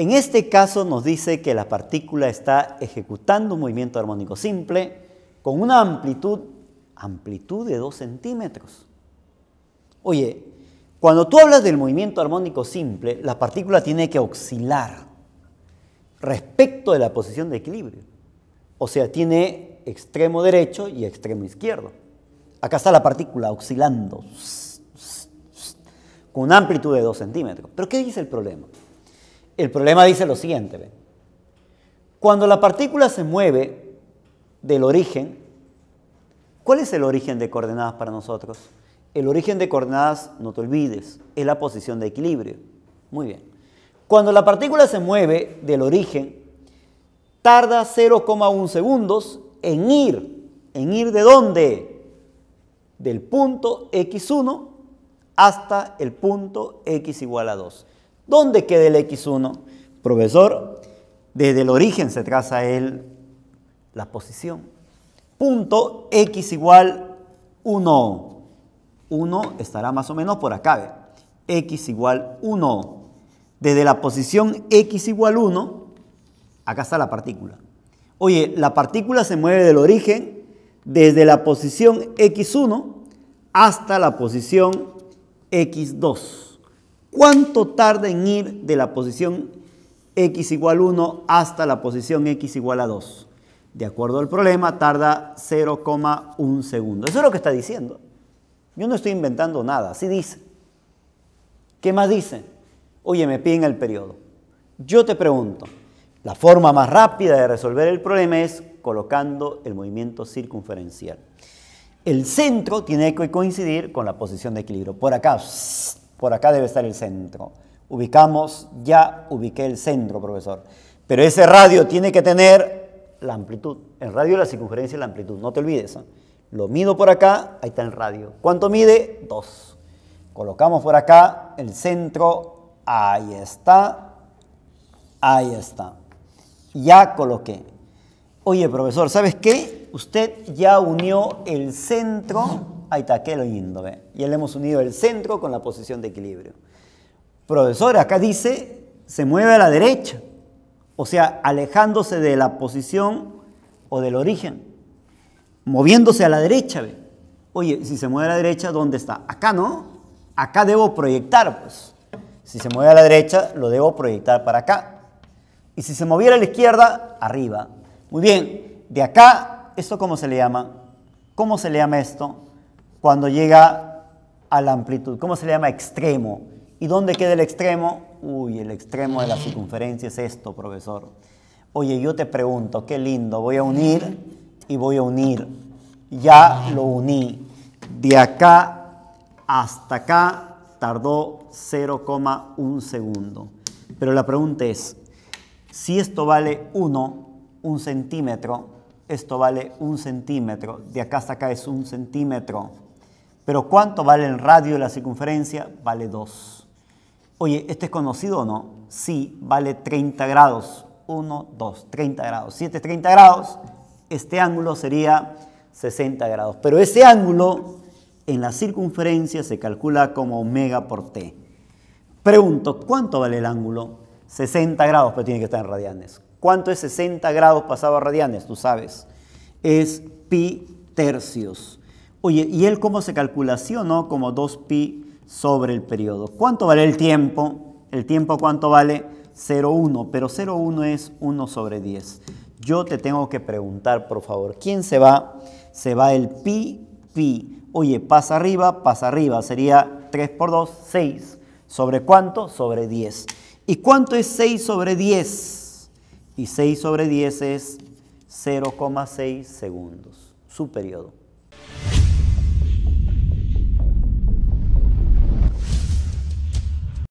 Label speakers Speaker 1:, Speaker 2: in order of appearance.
Speaker 1: En este caso nos dice que la partícula está ejecutando un movimiento armónico simple con una amplitud, amplitud de 2 centímetros. Oye, cuando tú hablas del movimiento armónico simple, la partícula tiene que oscilar respecto de la posición de equilibrio. O sea, tiene extremo derecho y extremo izquierdo. Acá está la partícula oscilando con una amplitud de 2 centímetros. Pero ¿qué dice el problema? El problema dice lo siguiente. Cuando la partícula se mueve del origen, ¿cuál es el origen de coordenadas para nosotros? El origen de coordenadas, no te olvides, es la posición de equilibrio. Muy bien. Cuando la partícula se mueve del origen, tarda 0,1 segundos en ir. ¿En ir de dónde? Del punto x1 hasta el punto x igual a 2. ¿Dónde queda el X1? Profesor, desde el origen se traza él la posición. Punto X igual 1. 1 estará más o menos por acá. X igual 1. Desde la posición X igual 1, acá está la partícula. Oye, la partícula se mueve del origen desde la posición X1 hasta la posición X2. ¿Cuánto tarda en ir de la posición x igual 1 hasta la posición x igual a 2? De acuerdo al problema, tarda 0,1 segundo. Eso es lo que está diciendo. Yo no estoy inventando nada, así dice. ¿Qué más dice? Oye, me piden el periodo. Yo te pregunto, la forma más rápida de resolver el problema es colocando el movimiento circunferencial. El centro tiene que coincidir con la posición de equilibrio. Por acá, por acá debe estar el centro. Ubicamos, ya ubiqué el centro, profesor. Pero ese radio tiene que tener la amplitud. El radio, la circunferencia y la amplitud. No te olvides. ¿eh? Lo mido por acá, ahí está el radio. ¿Cuánto mide? Dos. Colocamos por acá el centro, ahí está, ahí está. Ya coloqué. Oye, profesor, ¿sabes qué? Usted ya unió el centro Ahí está, lindo, índome. ¿eh? Y él hemos unido el centro con la posición de equilibrio. Profesor, acá dice, se mueve a la derecha, o sea, alejándose de la posición o del origen, moviéndose a la derecha. ¿ve? Oye, si se mueve a la derecha, ¿dónde está? Acá, ¿no? Acá debo proyectar, pues. Si se mueve a la derecha, lo debo proyectar para acá. Y si se moviera a la izquierda, arriba. Muy bien, de acá, ¿esto cómo se le llama? ¿Cómo se le llama esto? cuando llega a la amplitud. ¿Cómo se le llama extremo? ¿Y dónde queda el extremo? Uy, el extremo de la circunferencia es esto, profesor. Oye, yo te pregunto, qué lindo, voy a unir y voy a unir. Ya lo uní. De acá hasta acá tardó 0,1 segundo. Pero la pregunta es, si esto vale 1, un centímetro, esto vale un centímetro, de acá hasta acá es un centímetro pero ¿cuánto vale el radio de la circunferencia? Vale 2. Oye, ¿este es conocido o no? Sí, vale 30 grados. 1, 2, 30 grados. Si este es 30 grados. Este ángulo sería 60 grados. Pero ese ángulo en la circunferencia se calcula como omega por t. Pregunto, ¿cuánto vale el ángulo? 60 grados, pero tiene que estar en radianes. ¿Cuánto es 60 grados pasado a radianes? Tú sabes. Es pi tercios. Oye, ¿y él cómo se calcula? ¿Sí o no? Como 2pi sobre el periodo. ¿Cuánto vale el tiempo? ¿El tiempo cuánto vale? 0,1, pero 0,1 es 1 sobre 10. Yo te tengo que preguntar, por favor, ¿quién se va? Se va el pi, pi. Oye, pasa arriba, pasa arriba. Sería 3 por 2, 6. ¿Sobre cuánto? Sobre 10. ¿Y cuánto es 6 sobre 10? Y 6 sobre 10 es 0,6 segundos, su periodo.